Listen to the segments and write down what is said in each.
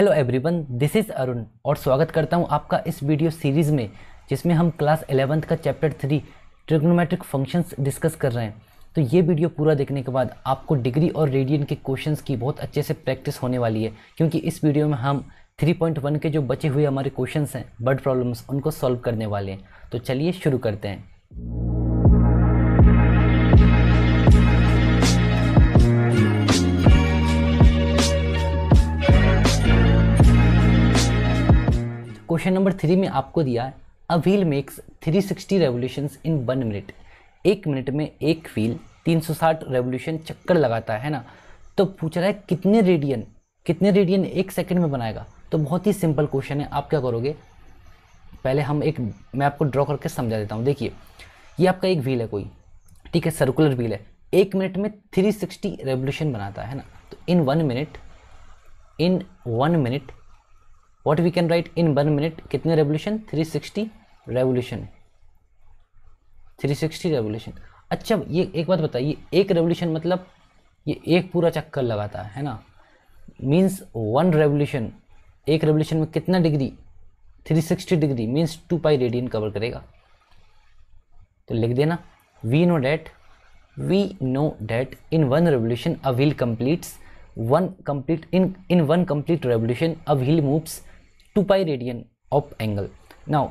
Hello everyone this is Arun और स्वागत करता हूं आपका इस वीडियो सीरीज़ में जिसमें हम क्लास एलेवंथ का chapter three trigonometric functions discuss कर रहे हैं तो ये वीडियो पूरा देखने के बाद आपको डिग्री और रेडियन के क्वेश्चंस की बहुत अच्छे से प्रैक्टिस होने वाली है क्योंकि इस वीडियो में हम थ्री के जो बचे हुए हमारे क्वेश्चन हैं बर्ड प्रॉब्लम्स उनको सॉल्व करने वाले हैं तो चलिए शुरू करते हैं क्वेश्चन नंबर थ्री में आपको दिया है a wheel makes 360 sixty revolution in one minute एक मिनट में एक व्हील 360 रेवोल्यूशन चक्कर लगाता है ना तो पूछ रहा है कितने रेडियन कितने रेडियन एक सेकंड में बनाएगा तो बहुत ही सिंपल क्वेश्चन है आप क्या करोगे पहले हम एक मैं आपको ड्रॉ करके समझा देता हूँ देखिए ये आपका एक व्हील है कोई ठीक है सर्कुलर व्हील है एक मिनट में 360 रेवोल्यूशन बनाता है ना तो in one minute in one minute what we can write in one minute कितने revolution three sixty revolution three sixty revolution अच्छा ये एक बात बताइए एक रेवोल्यूशन मतलब ये एक पूरा चक्कर लगाता है ना मीन्स वन रेवोल्यूशन एक रेवोल्यूशन में कितना degree 360 degree means two pi radian cover करेगा तो लिख देना we know that we know that in one revolution a wheel completes one complete in in one complete revolution a wheel moves two pi radian of angle now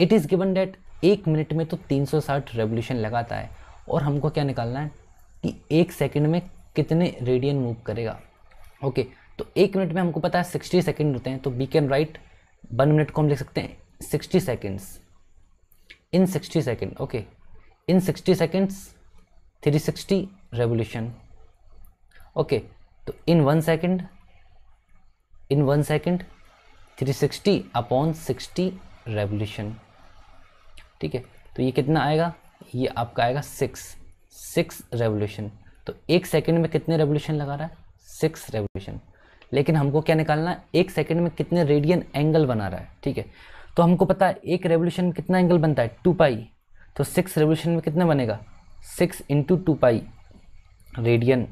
it is given that एक minute में तो 360 revolution लगाता है और हमको क्या निकालना है कि एक सेकेंड में कितने रेडियन मूव करेगा ओके okay, तो एक मिनट में हमको पता है 60 सेकेंड होते हैं तो we can write one minute को हम लिख सकते हैं 60 seconds in 60 second okay in 60 seconds 360 revolution okay तो in one second in one second 360 upon 60 revolution ठीक है तो ये कितना आएगा ये आपका आएगा सिक्स सिक्स रेवोल्यूशन तो एक सेकंड में कितने रेवोल्यूशन लगा रहा है सिक्स रेवोल्यूशन लेकिन हमको क्या निकालना है एक सेकंड में कितने रेडियन एंगल बना रहा है ठीक है तो हमको पता है एक रेवोल्यूशन में कितना एंगल बनता है टू पाई तो सिक्स रेवोल्यूशन में कितना बनेगा six into two pi radian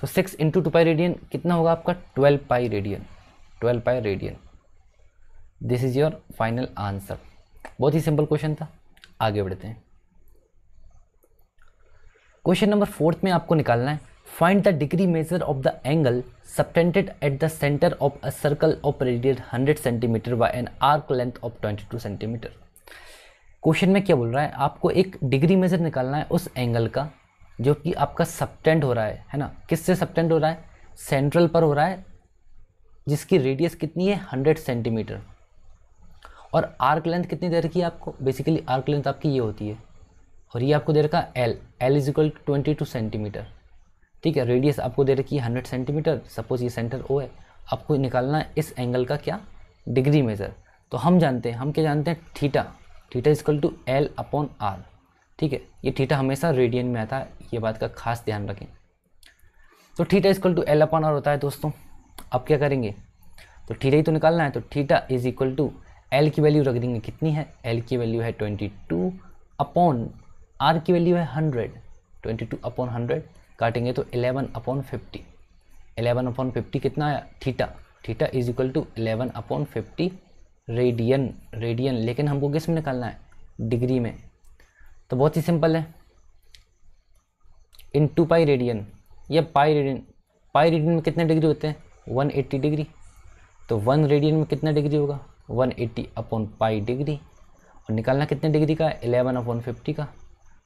तो six into two pi radian कितना होगा आपका twelve pi radian 12 pi radian this is your final answer बहुत ही सिंपल क्वेश्चन था आगे बढ़ते हैं क्वेश्चन नंबर फोर्थ में आपको निकालना है find the degree measure of the angle subtended at the centre of a circle of radius 100 centimetre by an arc length of 22 centimetre question में क्या बोल रहा है आपको एक डिग्री मेजर निकालना है उस एंगल का जो कि आपका सबटेंट हो रहा है है ना किससे सबटेंट हो रहा है सेंट्रल पर हो रहा है जिसकी रेडियस कितनी है हंड्रेड सेंटीमीटर और आर्क लेंथ कितनी दे रखी है आपको बेसिकली आर्क लेंथ आपकी ये होती है और ये आपको दे रखा है L L is equal to twenty two centimetre ठीक है रेडियस आपको दे रखी है हंड्रेड सेंटीमीटर सपोज ये सेंटर ओ है आपको निकालना है इस एंगल का क्या डिग्री मेज़र तो हम जानते हैं हम क्या जानते हैं theta theta is equal to L upon R ठीक है ये थीटा हमेशा रेडियन में आता है ये बात का खास ध्यान रखें तो theta equal to L upon R होता है दोस्तों अब क्या करेंगे तो ठीटा ही तो निकालना है तो theta is equal to L की वैल्यू रख देंगे कितनी है एल की वैल्यू है ट्वेंटी टू अपॉन आर की वैल्यू है hundred twenty two upon hundred काटेंगे तो eleven upon fifty eleven upon fifty कितना आया theta theta is equal to eleven upon fifty radian radian लेकिन हमको किस में निकालना है डिग्री में तो बहुत ही सिंपल है इन टू पाई रेडियन या पाई रेडियन पाई रेडियन में कितने डिग्री होते हैं 180 डिग्री तो वन रेडियन में कितना डिग्री होगा 180 एट्टी अपॉन पाई डिग्री और निकालना कितने डिग्री का 11 अपॉन फिफ्टी का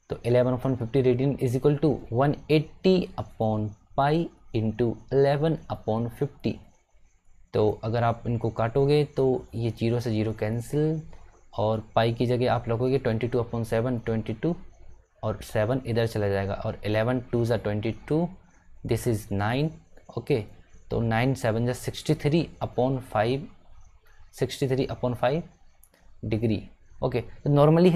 तो 11 upon fifty radian is equal to one eighty upon pi into eleven upon fifty तो अगर आप इनको काटोगे तो ये जीरो से जीरो कैंसिल और पाई की जगह आप लगोगे twenty two upon seven twenty two और सेवन इधर चला जाएगा और एलेवन टू ज़ा twenty two this is nine okay तो नाइन सेवन जै sixty three upon five sixty three upon five degree okay तो नॉर्मली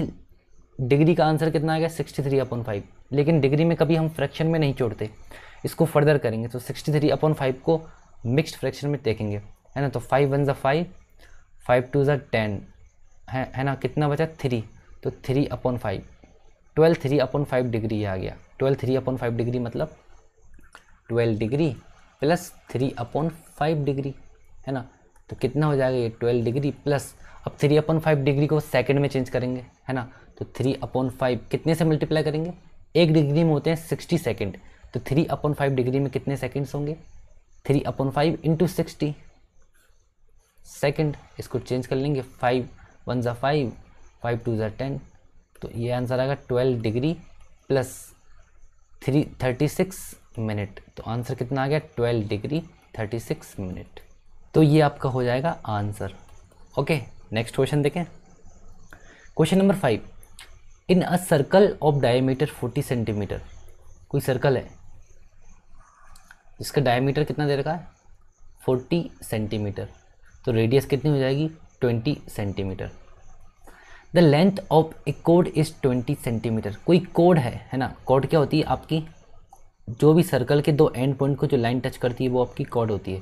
डिग्री का आंसर कितना आएगा सिक्सटी थ्री अपॉन फाइव लेकिन डिग्री में कभी हम फ्रैक्शन में नहीं छोड़ते इसको फर्दर करेंगे तो सिक्सटी थ्री अपॉन फाइव को मिक्सड फ्रैक्शन में देखेंगे है ना तो फाइव वन ज़ा फाइव फाइव टू ज़ा टेन है है ना कितना बचा थ्री तो three upon five twelve three upon five degree आ गया twelve three upon five degree मतलब twelve degree plus three upon five degree है ना तो कितना हो जाएगा ये ट्वेल्व डिग्री प्लस अब थ्री अपॉन फाइव डिग्री को सेकेंड में चेंज करेंगे है ना तो थ्री अपॉन फाइव कितने से मल्टीप्लाई करेंगे एक डिग्री में होते हैं सिक्सटी सेकेंड तो थ्री अपॉन फाइव डिग्री में कितने सेकेंड्स होंगे three upon five into sixty second इसको चेंज कर लेंगे फाइव वन ज़ा फाइव फाइव टू ज़ा टेन तो ये आंसर आएगा twelve degree plus three thirty six minute तो आंसर कितना आ गया twelve degree thirty six minute तो ये आपका हो जाएगा आंसर ओके नेक्स्ट क्वेश्चन देखें question number five in a circle of diameter forty centimetre कोई सर्कल है इसका डायमीटर कितना दे रखा है फोर्टी सेंटीमीटर तो रेडियस कितनी हो जाएगी twenty centimetre the length of a कोड इज़ ट्वेंटी सेंटीमीटर कोई कोड है है ना कोड क्या होती है आपकी जो भी सर्कल के दो एंड पॉइंट को जो लाइन टच करती है वो आपकी कॉर्ड होती है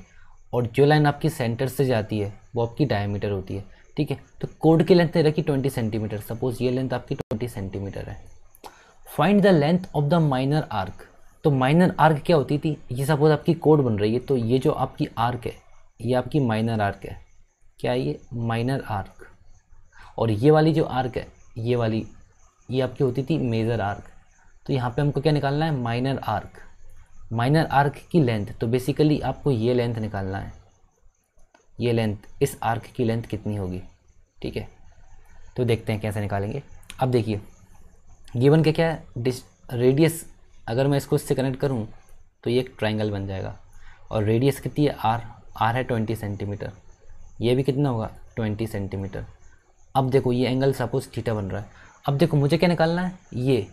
और जो लाइन आपकी सेंटर से जाती है वो आपकी डायमीटर होती है ठीक है तो कोड की लेंथ रखी ट्वेंटी सेंटीमीटर सपोज ये लेंथ आपकी ट्वेंटी सेंटीमीटर है find the length of the minor arc तो माइनर आर्क क्या होती थी ये सपोज आपकी कोड बन रही है तो ये जो आपकी आर्क है ये आपकी माइनर आर्क है क्या ये माइनर आर्क और ये वाली जो आर्क है ये वाली ये आपकी होती थी मेजर आर्क तो यहाँ पे हमको क्या निकालना है माइनर आर्क माइनर आर्क की लेंथ तो बेसिकली आपको ये लेंथ निकालना है ये लेंथ इस आर्क की लेंथ कितनी होगी ठीक है तो देखते हैं कैसे निकालेंगे अब देखिए गिवन के क्या है रेडियस अगर मैं इसको इससे कनेक्ट करूँ तो ये एक ट्राइंगल बन जाएगा और रेडियस कितनी है आर आर है ट्वेंटी सेंटीमीटर ये भी कितना होगा ट्वेंटी सेंटीमीटर अब देखो ये एंगल सपोज थीटा बन रहा है अब देखो मुझे क्या निकालना है ये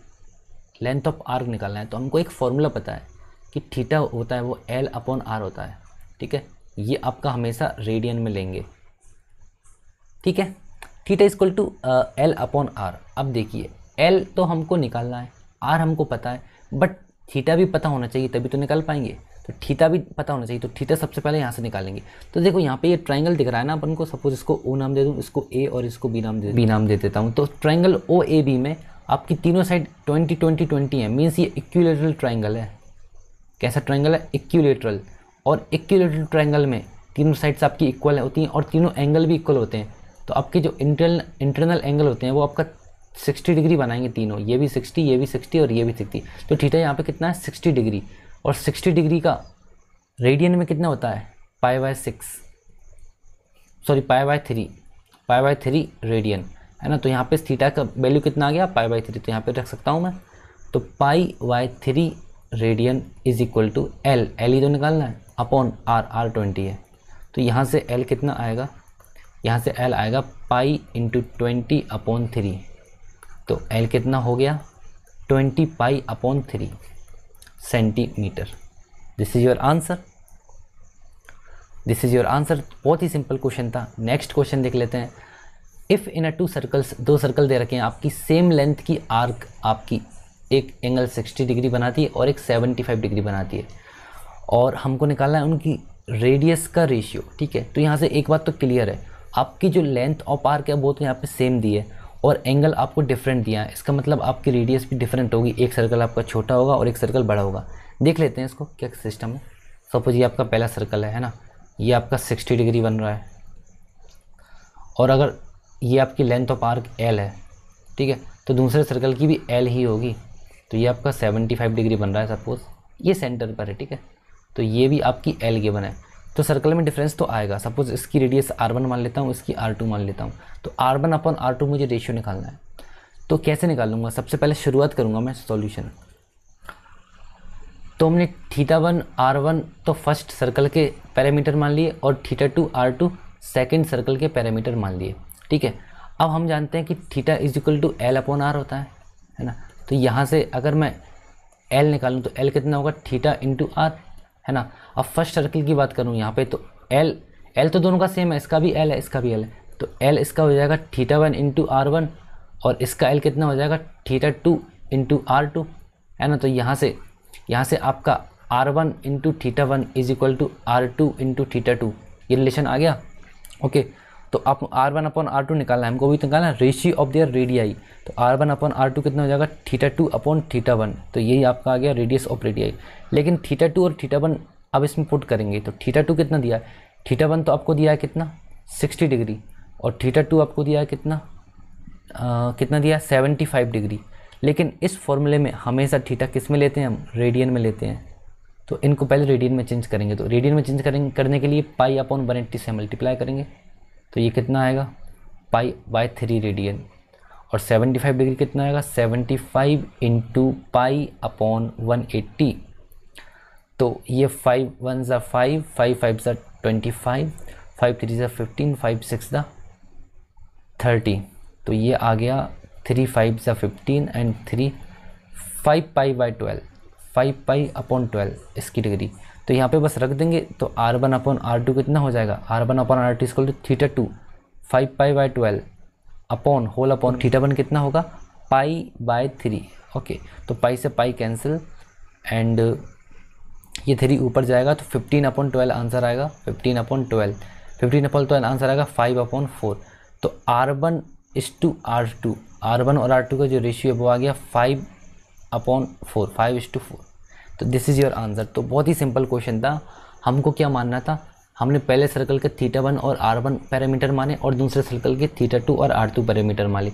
लेंथ ऑफ आर्क निकालना है तो हमको एक फॉर्मूला पता है कि थीटा होता है वो एल अपॉन आर होता है ठीक है ये आपका हमेशा रेडियन में लेंगे ठीक है theta is equal to L upon R अब देखिए एल तो हमको निकालना है आर हमको पता है बट थीटा भी पता होना चाहिए तभी तो निकाल पाएंगे तो थीटा भी पता होना चाहिए तो थीटा सबसे पहले यहाँ से निकालेंगे तो देखो यहाँ पे ये ट्रायंगल दिख रहा है ना अपन को सपोज इसको ओ नाम दे दूँ इसको ए और इसको बी नाम दे बी नाम दे देता हूँ तो ट्रायंगल ओ ए बी में आपकी तीनों साइड ट्वेंटी ट्वेंटी ट्वेंटी है मीन्स ये इक्यूलेटरल ट्राइंगल है कैसा ट्राइंगल है इक्ुलेटरल और इक्ुलेटरल ट्राइंगल में तीनों साइड्स आपकी इक्वल होती हैं और तीनों एंगल भी इक्वल होते हैं तो आपके जो इंटरनल इंटरनल एंगल होते हैं वो आपका सिक्सटी डिग्री बनाएंगे तीनों ये भी सिक्सटी ये भी सिक्सटी और ये भी सिक्सटी तो ठीक है यहाँ पे कितना है सिक्सटी डिग्री और सिक्सटी डिग्री का रेडियन में कितना होता है pi by six sorry pi by three pi by three radian है ना तो यहाँ पे थीटा का वैल्यू कितना आ गया पाई बाई थ्री तो यहाँ पे रख सकता हूँ मैं तो pi by three radian is equal to L L ही तो निकालना है अपॉन आर आर ट्वेंटी है तो यहाँ से एल कितना आएगा यहाँ से एल आएगा pi into twenty upon three तो एल कितना हो गया twenty pi upon three centimetre this is your answer this is your answer बहुत ही सिंपल क्वेश्चन था नेक्स्ट क्वेश्चन देख लेते हैं if in a two circles दो सर्कल दे रखे हैं आपकी सेम लेंथ की आर्क आपकी एक एंगल 60 डिग्री बनाती है और एक 75 डिग्री बनाती है और हमको निकालना है उनकी रेडियस का रेशियो ठीक है तो यहाँ से एक बात तो क्लियर है आपकी जो लेंथ ऑफ आर्क है वो तो यहाँ पे सेम दी है और एंगल आपको डिफरेंट दिया है इसका मतलब आपकी रेडियस भी डिफरेंट होगी एक सर्कल आपका छोटा होगा और एक सर्कल बड़ा होगा देख लेते हैं इसको क्या सिस्टम है सपोज ये आपका पहला सर्कल है है ना ये आपका सिक्सटी डिग्री बन रहा है और अगर ये आपकी लेंथ ऑफ आर्क एल है ठीक है तो दूसरे सर्कल की भी एल ही होगी तो ये आपका 75 डिग्री बन रहा है सपोज ये सेंटर पर है ठीक है तो ये भी आपकी एल के बना है तो सर्कल में डिफरेंस तो आएगा सपोज इसकी रेडियस आर वन मान लेता हूँ इसकी आर टू मान लेता हूँ तो R one upon R two मुझे रेशियो निकालना है तो कैसे निकाल लूँगा सबसे पहले शुरुआत करूँगा मैं सॉल्यूशन तो हमने थीटा वन आर वन तो फर्स्ट सर्कल के पैरामीटर मान लिए और theta two R two second circle के पैरामीटर मान लिए ठीक है अब हम जानते हैं कि theta is equal to L upon R होता है है ना तो यहाँ से अगर मैं एल निकालूँ तो एल कितना होगा थीटा इंटू आर है ना अब फर्स्ट सर्किल की बात करूँ यहाँ पे तो एल एल तो दोनों का सेम है इसका भी एल है इसका भी एल है तो एल इसका हो जाएगा theta one into R one और इसका एल कितना हो जाएगा theta two into R two है ना तो यहाँ से यहाँ से आपका R one into theta one is equal to R two into theta two ये रिलेशन आ गया ओके okay. तो आप R one upon R two निकालना है हमको भी निकालना है रेशियो ऑफ देयर रेडियाई तो R one upon R two कितना हो जाएगा theta two upon theta one तो यही आपका आ गया रेडियस ऑफ रेडियाई लेकिन थीटा टू और थीटा वन अब इसमें पुट करेंगे तो थीटा टू कितना दिया है थीटा वन तो आपको दिया है कितना सिक्सटी डिग्री और थीटा टू आपको दिया है कितना आ, कितना दिया है सेवेंटी फाइव डिग्री लेकिन इस फॉर्मूले में हमेशा थीटा किस में लेते हैं हम रेडियन में लेते हैं तो इनको पहले रेडियन में चेंज करेंगे तो रेडियन में चेंज करेंगे करने के लिए पाई अपॉन वन एट्टी से मल्टीप्लाई करेंगे तो ये कितना आएगा पाई बाय थ्री रेडियन और 75 डिग्री कितना आएगा 75 five into pi upon one तो ये फाइव वन ज़ा फाइव फाइव फाइव ज़ा ट्वेंटी फाइव फाइव थ्री ज़ा फिफ्टीन फाइव सिक्स ज़ा थर्टी तो ये आ गया थ्री फाइव ज़ा fifteen and three five pi by twelve five pi upon twelve इसकी डिग्री तो यहाँ पे बस रख देंगे तो R one upon R two कितना हो जाएगा R one upon R two स्कोल theta two five pi by twelve upon whole upon theta one कितना होगा पाई बाय थ्री ओके तो पाई से पाई कैंसिल एंड ये थ्री ऊपर जाएगा तो फिफ्टीन अपॉन ट्वेल्व आंसर आएगा fifteen upon twelve fifteen upon twelve answer आएगा फाइव अपॉन फोर तो R one is to R two R one और आर टू का जो रेशियो है वो आ गया five upon four five is to four तो दिस इज़ योर आंसर तो बहुत ही सिंपल क्वेश्चन था हमको क्या मानना था हमने पहले सर्कल के थीटा वन और आर वन पैरामीटर माने और दूसरे सर्कल के थीटा टू और आर टू पैरामीटर माने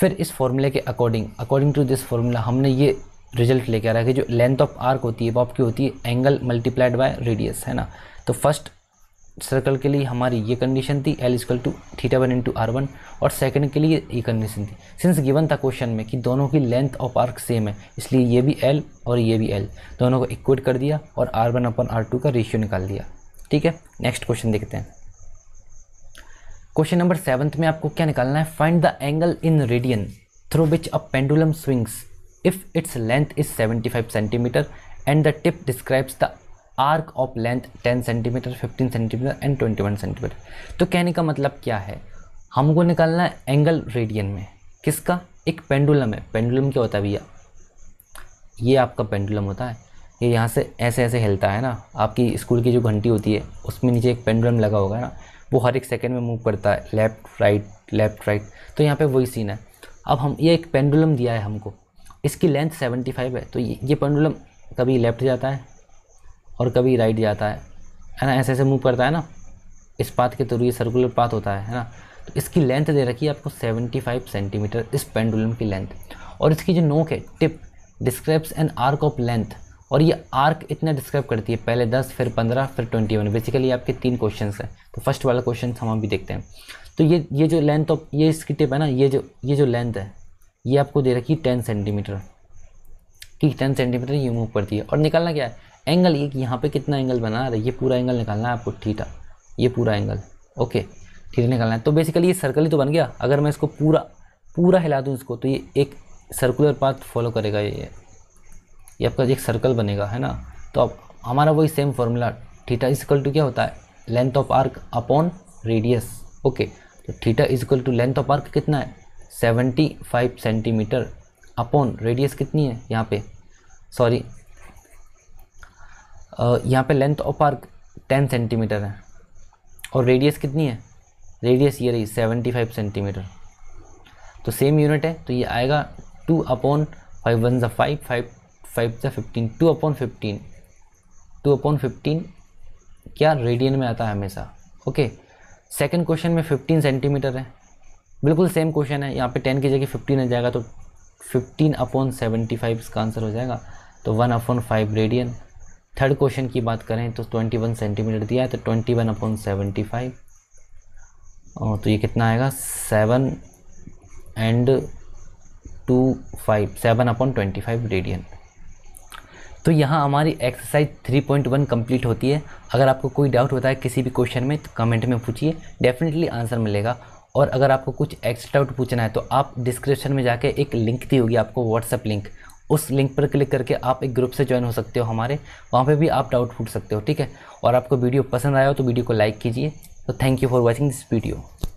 फिर इस फॉर्मूले के according according to this formula हमने ये रिजल्ट लेके आ रहा है कि जो लेंथ ऑफ आर्क होती है वो आपकी होती है एंगल मल्टीप्लाइड बाय रेडियस है ना तो फर्स्ट सर्कल के लिए हमारी ये कंडीशन थी L is equal to theta one into R one और सेकंड के लिए ये कंडीशन थी सिंस गिवन था क्वेश्चन में कि दोनों की लेंथ ऑफ आर्क सेम है इसलिए ये भी एल और ये भी एल दोनों को इक्वेट कर दिया और R one upon R two का रेशियो निकाल दिया ठीक है नेक्स्ट क्वेश्चन देखते हैं क्वेश्चन नंबर सेवन्थ में आपको क्या निकालना है find the angle in radian through which a pendulum swings if its length is five centimetre and the tip describes the arc of length 10 centimetre 15 centimetre and 21 centimetre तो कहने का मतलब क्या है हमको निकालना है एंगल रेडियन में किसका एक पेंडुलम है पेंडुलम क्या होता है भैया ये आपका पेंडुलम होता है ये यहाँ से ऐसे ऐसे हिलता है ना आपकी स्कूल की जो घंटी होती है उसमें नीचे एक पेंडुलम लगा होगा ना वो हर एक सेकेंड में मूव करता है लेफ़्ट राइट लेफ़्ट राइट तो यहाँ पर वही सीन है अब हम ये एक पेंडुलम दिया है हमको इसकी लेंथ 75 है तो ये, ये पेंडुलम कभी लेफ़्ट जाता है और कभी राइट जाता है है ना ऐसे ऐसे मूव करता है ना इस पाथ के थ्रू ये सर्कुलर पाथ होता है है ना तो इसकी लेंथ दे रखी है आपको 75 सेंटीमीटर इस पेंडुलम की लेंथ और इसकी जो नोक है tip describes an arc of length और ये आर्क इतना डिस्क्राइब करती है पहले 10 फिर 15 फिर 21 बेसिकली आपके तीन क्वेश्चन हैं तो फर्स्ट वाला क्वेश्चन हम अभी देखते हैं तो ये ये जो लेंथ ऑफ ये इसकी टिप है ना ये जो ये जो लेंथ है ये आपको दे रखी है टेन सेंटीमीटर ठीक टेन सेंटीमीटर ये मूव करती है और निकालना क्या है एंगल एक यहाँ पे कितना एंगल बना रहा है ये पूरा एंगल निकालना है आपको ठीठा ये पूरा एंगल ओके ठीठा निकालना है तो बेसिकली ये सर्कल ही तो बन गया अगर मैं इसको पूरा पूरा हिला दूँ इसको तो ये एक सर्कुलर पाथ फॉलो करेगा ये ये आपका एक सर्कल बनेगा है ना तो अब हमारा वही same formula theta is equal to क्या होता है length of arc upon radius okay तो theta is equal to length of arc कितना है फाइव सेंटीमीटर अपॉन रेडियस कितनी है यहाँ पे सॉरी यहाँ पे length of arc ten centimetre है और रेडियस कितनी है रेडियस ये रही सेवेंटी फाइव सेंटीमीटर तो सेम यूनिट है तो ये आएगा टू अपॉन फाइव वन ज़ा फाइव फाइव फाइव ज़ा fifteen two upon fifteen two upon fifteen क्या रेडियन में आता है हमेशा ओके सेकेंड क्वेश्चन में फिफ्टीन सेंटीमीटर है बिल्कुल सेम क्वेश्चन है यहाँ पे टेन की जगह फिफ्टीन आ जाएगा तो फिफ्टीन अपॉन सेवेंटी फाइव इसका आंसर हो जाएगा तो one upon five radian third question की बात करें तो 21 सेंटीमीटर दिया है तो 21 वन अपॉन सेवेंटी फाइव और तो ये कितना आएगा seven and two five seven upon twenty five radian तो यहाँ हमारी एक्सरसाइज 3.1 कंप्लीट होती है अगर आपको कोई डाउट होता है किसी भी क्वेश्चन में तो कमेंट में पूछिए डेफिनेटली आंसर मिलेगा और अगर आपको कुछ एक्स्ट्रा डाउट पूछना है तो आप डिस्क्रिप्शन में जाके एक लिंक दी होगी आपको व्हाट्सअप लिंक उस लिंक पर क्लिक करके आप एक ग्रुप से ज्वाइन हो सकते हो हमारे वहाँ पे भी आप डाउट पूछ सकते हो ठीक है और आपको वीडियो पसंद आया हो तो वीडियो को लाइक कीजिए तो thank you for watching this video